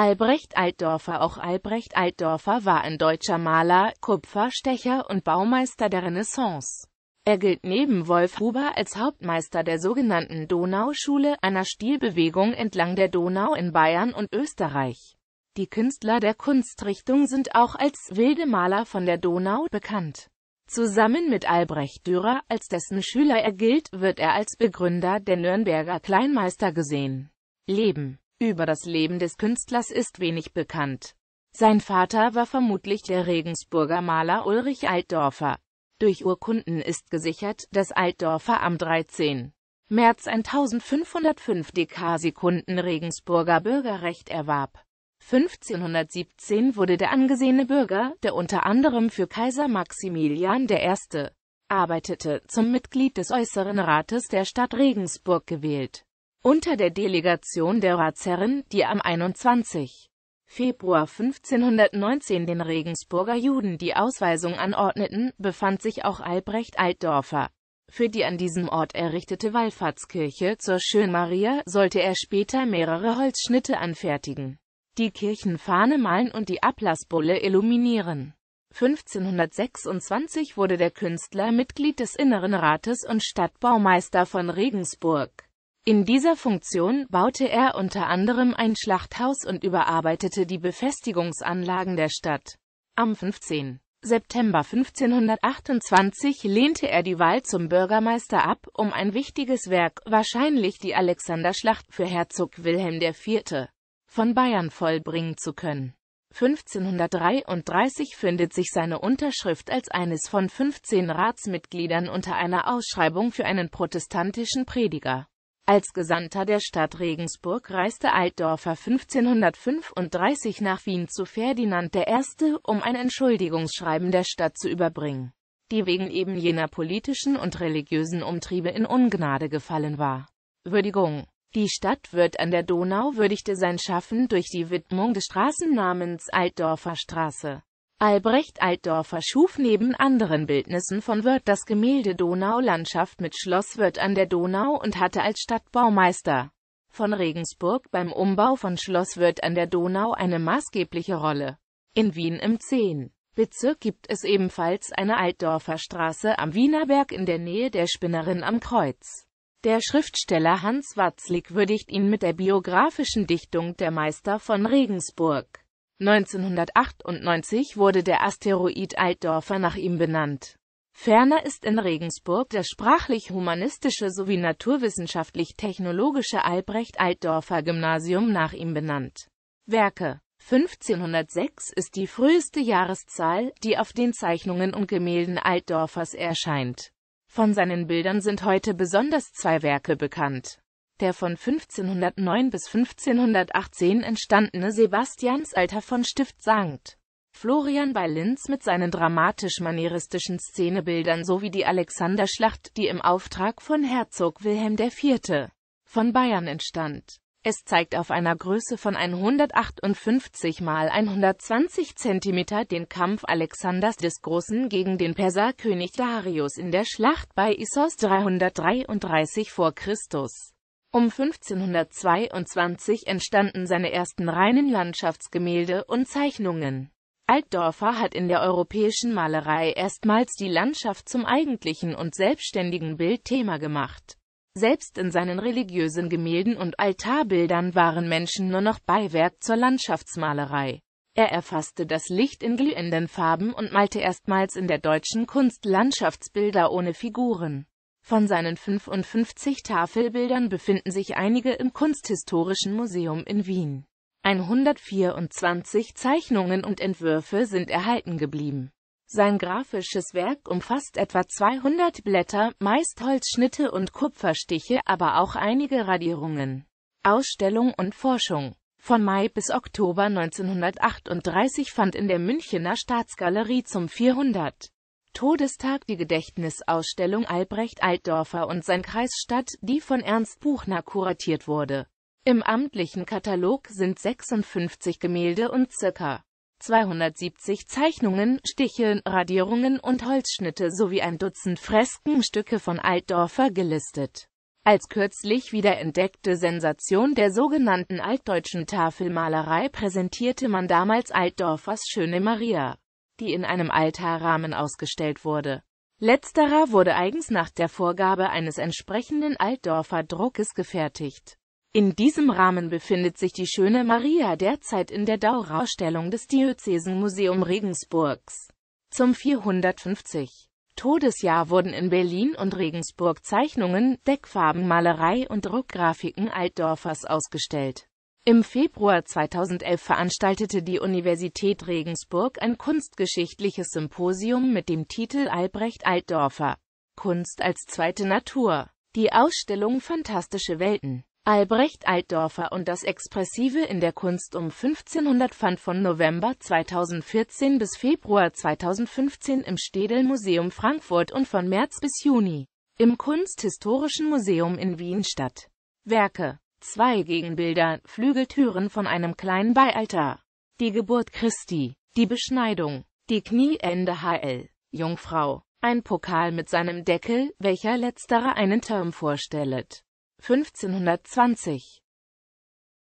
Albrecht Altdorfer Auch Albrecht Altdorfer war ein deutscher Maler, Kupfer, Stecher und Baumeister der Renaissance. Er gilt neben Wolf Huber als Hauptmeister der sogenannten Donauschule, einer Stilbewegung entlang der Donau in Bayern und Österreich. Die Künstler der Kunstrichtung sind auch als wilde Maler von der Donau bekannt. Zusammen mit Albrecht Dürer, als dessen Schüler er gilt, wird er als Begründer der Nürnberger Kleinmeister gesehen. Leben über das Leben des Künstlers ist wenig bekannt. Sein Vater war vermutlich der Regensburger Maler Ulrich Altdorfer. Durch Urkunden ist gesichert, dass Altdorfer am 13. März 1505 Dekarsekunden Regensburger Bürgerrecht erwarb. 1517 wurde der angesehene Bürger, der unter anderem für Kaiser Maximilian I. arbeitete, zum Mitglied des Äußeren Rates der Stadt Regensburg gewählt unter der Delegation der Ratsherren, die am 21. Februar 1519 den Regensburger Juden die Ausweisung anordneten, befand sich auch Albrecht Altdorfer. Für die an diesem Ort errichtete Wallfahrtskirche zur Schönmaria sollte er später mehrere Holzschnitte anfertigen, die Kirchenfahne malen und die Ablassbulle illuminieren. 1526 wurde der Künstler Mitglied des Inneren Rates und Stadtbaumeister von Regensburg. In dieser Funktion baute er unter anderem ein Schlachthaus und überarbeitete die Befestigungsanlagen der Stadt. Am 15. September 1528 lehnte er die Wahl zum Bürgermeister ab, um ein wichtiges Werk, wahrscheinlich die Alexanderschlacht, für Herzog Wilhelm IV. von Bayern vollbringen zu können. 1533 findet sich seine Unterschrift als eines von 15 Ratsmitgliedern unter einer Ausschreibung für einen protestantischen Prediger. Als Gesandter der Stadt Regensburg reiste Altdorfer 1535 nach Wien zu Ferdinand I., um ein Entschuldigungsschreiben der Stadt zu überbringen, die wegen eben jener politischen und religiösen Umtriebe in Ungnade gefallen war. Würdigung Die Stadt Würth an der Donau würdigte sein Schaffen durch die Widmung des Straßennamens Altdorfer Straße. Albrecht Altdorfer schuf neben anderen Bildnissen von Wörth das Gemälde Donaulandschaft mit Schloss Wörth an der Donau und hatte als Stadtbaumeister von Regensburg beim Umbau von Schloss Wörth an der Donau eine maßgebliche Rolle. In Wien im 10. Bezirk gibt es ebenfalls eine Altdorfer Straße am Wienerberg in der Nähe der Spinnerin am Kreuz. Der Schriftsteller Hans Watzlik würdigt ihn mit der biografischen Dichtung Der Meister von Regensburg. 1998 wurde der Asteroid Altdorfer nach ihm benannt. Ferner ist in Regensburg der sprachlich-humanistische sowie naturwissenschaftlich-technologische Albrecht-Altdorfer-Gymnasium nach ihm benannt. Werke 1506 ist die früheste Jahreszahl, die auf den Zeichnungen und Gemälden Altdorfers erscheint. Von seinen Bildern sind heute besonders zwei Werke bekannt der von 1509 bis 1518 entstandene Sebastiansaltar von Stift St. Florian bei Linz mit seinen dramatisch-manieristischen Szenebildern sowie die Alexanderschlacht, die im Auftrag von Herzog Wilhelm IV. von Bayern entstand. Es zeigt auf einer Größe von 158 x 120 cm den Kampf Alexanders des Großen gegen den Perserkönig Darius in der Schlacht bei Issos 333 v. Chr. Um 1522 entstanden seine ersten reinen Landschaftsgemälde und Zeichnungen. Altdorfer hat in der europäischen Malerei erstmals die Landschaft zum eigentlichen und selbstständigen Bildthema gemacht. Selbst in seinen religiösen Gemälden und Altarbildern waren Menschen nur noch Beiwerk zur Landschaftsmalerei. Er erfasste das Licht in glühenden Farben und malte erstmals in der deutschen Kunst Landschaftsbilder ohne Figuren. Von seinen 55 Tafelbildern befinden sich einige im Kunsthistorischen Museum in Wien. 124 Zeichnungen und Entwürfe sind erhalten geblieben. Sein grafisches Werk umfasst etwa 200 Blätter, meist Holzschnitte und Kupferstiche, aber auch einige Radierungen. Ausstellung und Forschung Von Mai bis Oktober 1938 fand in der Münchener Staatsgalerie zum 400. Todestag die Gedächtnisausstellung Albrecht Altdorfer und sein Kreis statt, die von Ernst Buchner kuratiert wurde. Im amtlichen Katalog sind 56 Gemälde und ca. 270 Zeichnungen, Stiche, Radierungen und Holzschnitte sowie ein Dutzend Freskenstücke von Altdorfer gelistet. Als kürzlich wiederentdeckte Sensation der sogenannten altdeutschen Tafelmalerei präsentierte man damals Altdorfers Schöne Maria die in einem Altarrahmen ausgestellt wurde. Letzterer wurde eigens nach der Vorgabe eines entsprechenden Altdorfer Druckes gefertigt. In diesem Rahmen befindet sich die Schöne Maria derzeit in der Dauerausstellung des Diözesenmuseum Regensburgs. Zum 450. Todesjahr wurden in Berlin und Regensburg Zeichnungen, Deckfarbenmalerei und Druckgrafiken Altdorfers ausgestellt. Im Februar 2011 veranstaltete die Universität Regensburg ein kunstgeschichtliches Symposium mit dem Titel Albrecht Altdorfer Kunst als zweite Natur. Die Ausstellung Fantastische Welten Albrecht Altdorfer und das Expressive in der Kunst um 1500 fand von November 2014 bis Februar 2015 im Städel Museum Frankfurt und von März bis Juni im Kunsthistorischen Museum in Wien statt. Werke Zwei Gegenbilder, Flügeltüren von einem kleinen Beialtar. Die Geburt Christi, die Beschneidung, die Knieende HL, Jungfrau, ein Pokal mit seinem Deckel, welcher letzterer einen Turm vorstellet. 1520